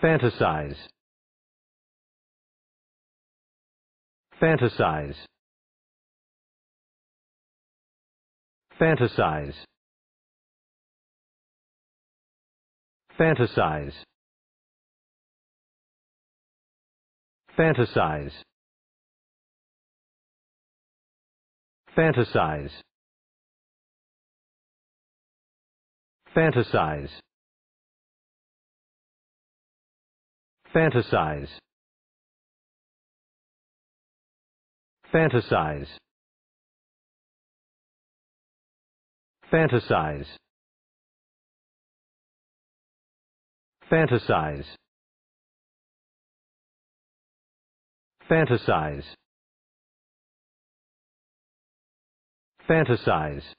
Fantasize. Fantasize. Fantasize. Fantasize. Fantasize. Fantasize. Fantasize. Fantasize. Fantasize. Fantasize. Fantasize. Fantasize. Fantasize.